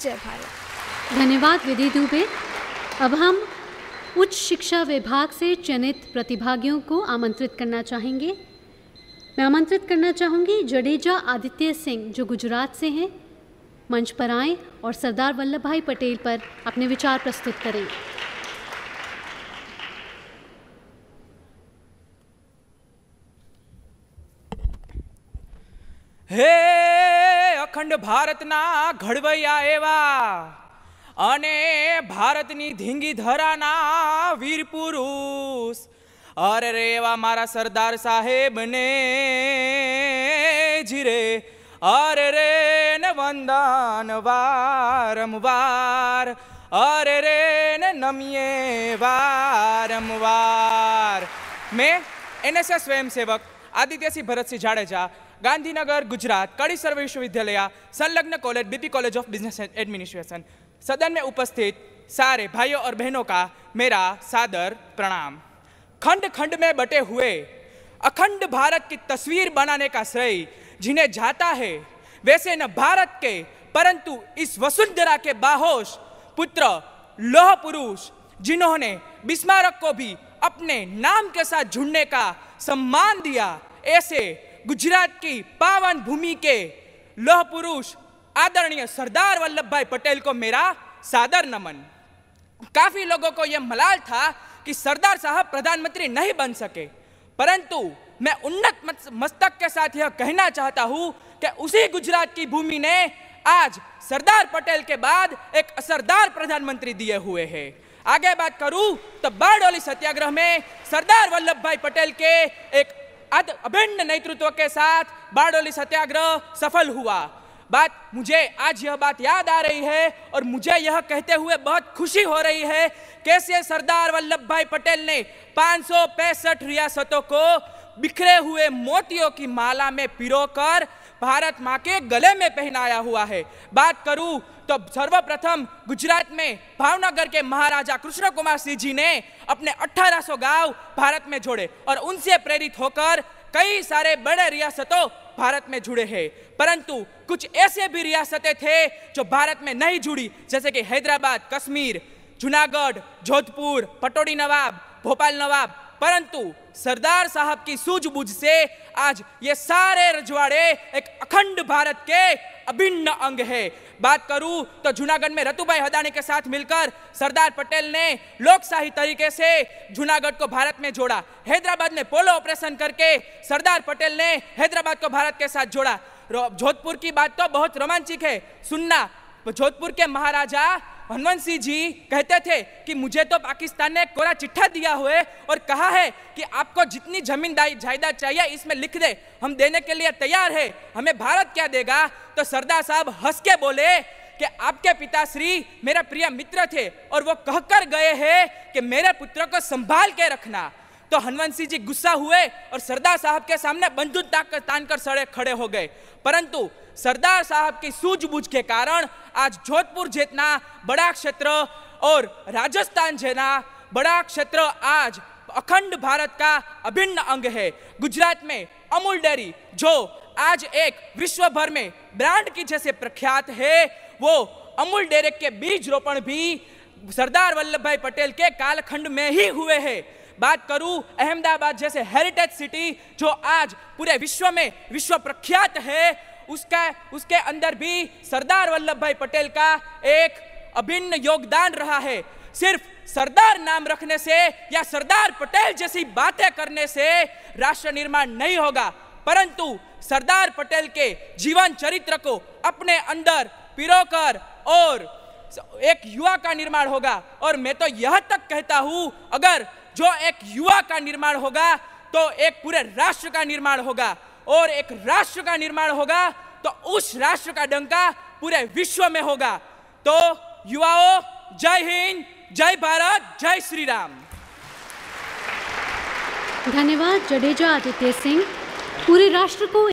जय भारत धन्यवाद विधि दुबे अब हम उच्च शिक्षा विभाग से चयनित प्रतिभागियों को आमंत्रित करना चाहेंगे मैं आमंत्रित करना चाहूँगी जडेजा आदित्य सिंह जो गुजरात से हैं मंच पर आए और सरदार वल्लभ भाई पटेल पर अपने विचार प्रस्तुत करें Hey! અખંડ ભારતના ઘડવૈયા એવા અને ભારતની ધીંગી ધરાના વીર પુરુષ અરે રે એવા મારા સરદાર સાહેબને જીરે અરે રે ને વંદન વારંવાર અરે રે ને નમીએ વારંવાર મેં એનએસએસ સ્વયંસેવક આદિત્યસિંહ ભરતસિંહ જાડેજા गांधीनगर गुजरात कड़ी सर्व विश्वविद्यालय संलग्न college BP college of business administration सदन में उपस्थित सारे भाइयों और बहनों का मेरा सादर प्रणाम खंड खंड में बटे हुए अखंड भारत की तस्वीर बनाने का श्रेय जिन्हें जाता है वैसे न भारत के परंतु इस वसुंधरा के बाहोश पुत्र लोह पुरुष जिन्होंने बिस्मारक को भी अपने नाम के साथ जुड़ने का सम्मान दिया ऐसे गुजरात की पावन भूमि के लोह पुरुष आदरणीय सरदार वल्लभ भाई पटेल को मेरा सादर नमन काफ़ी लोगों को यह मलाल था कि सरदार साहब प्रधानमंत्री नहीं बन सके परंतु मैं उन्नत मस्तक के साथ यह कहना चाहता हूं कि उसी गुजरात की भूमि ने आज सरदार पटेल के बाद एक असरदार प्रधानमंत्री दिए हुए हैं आगे बात करूं तो बारडोली सत्याग्रह में सरदार वल्लभ भाई पटेल के एक अभिन्न नेतृत्व के साथ बारडोली सत्याग्रह सफल हुआ बात मुझे आज यह बात याद आ रही है और मुझे यह कहते हुए बहुत खुशी हो रही है कैसे सरदार वल्लभ भाई पटेल ने पाँच रियासतों को बिखरे हुए मोतियों की माला में पिरोकर भारत माँ के गले में पहनाया हुआ है बात करूँ तो सर्वप्रथम गुजरात में भावनगर के महाराजा कृष्ण कुमार सिंह जी ने अपने 1800 गांव भारत में जोड़े और उनसे प्रेरित होकर कई सारे बड़े रियासतों भारत में जुड़े हैं परंतु कुछ ऐसे भी रियासतें थे जो भारत में नहीं जुड़ी जैसे कि हैदराबाद कश्मीर जूनागढ़ जोधपुर पटोड़ी नवाब भोपाल नवाब परंतु सरदार साहब की सूझबूझ से आज ये सारे रजवाड़े एक अखंड भारत के अभिन्न अंग है बात करूं तो जूनागढ़ में रतुभाई हदानी के साथ मिलकर सरदार पटेल ने लोकशाही तरीके से जूनागढ़ को भारत में जोड़ा हैदराबाद में पोलो ऑपरेशन करके सरदार पटेल ने हैदराबाद को भारत के साथ जोड़ा जोधपुर की बात तो बहुत रोमांचिक है सुनना जोधपुर के महाराजा हनुमान सिंह जी कहते थे कि मुझे तो पाकिस्तान ने कोरा चिट्ठा दिया हुए और कहा है कि आपको जितनी जमीन जायदाद चाहिए इसमें लिख दे हम देने के लिए तैयार है हमें भारत क्या देगा तो सरदार साहब हंस के बोले कि आपके पिताश्री मेरा प्रिय मित्र थे और वो कहकर गए हैं कि मेरे पुत्र को संभाल के रखना तो हनुमान सिंह जी गुस्सा हुए और सरदार साहब के सामने बंदूक ताक तान कर सड़े खड़े हो गए परंतु सरदार साहब की सूझबूझ के कारण आज जोधपुर जितना बड़ा क्षेत्र और राजस्थान जितना बड़ा क्षेत्र आज अखंड भारत का अभिन्न अंग है गुजरात में अमूल डेयरी जो आज एक विश्व भर में ब्रांड की जैसे प्रख्यात है वो अमूल डेयरी के बीज रोपण भी सरदार वल्लभ भाई पटेल के कालखंड में ही हुए हैं बात करूं अहमदाबाद जैसे हेरिटेज सिटी जो आज पूरे विश्व में विश्व प्रख्यात है उसका उसके अंदर भी सरदार वल्लभ भाई पटेल का एक अभिन्न योगदान रहा है सिर्फ सरदार नाम रखने से या सरदार पटेल जैसी बातें करने से राष्ट्र निर्माण नहीं होगा परंतु सरदार पटेल के जीवन चरित्र को अपने अंदर पिरोकर और एक युवा का निर्माण होगा और मैं तो यह तक कहता हूं अगर जो एक युवा का निर्माण होगा तो एक पूरे राष्ट्र का निर्माण होगा और एक राष्ट्र का निर्माण होगा तो उस राष्ट्र का डंका पूरे विश्व में होगा तो युवाओं जय हिंद जय भारत जय श्री राम धन्यवाद जडेजा आदित्य सिंह पूरे राष्ट्र को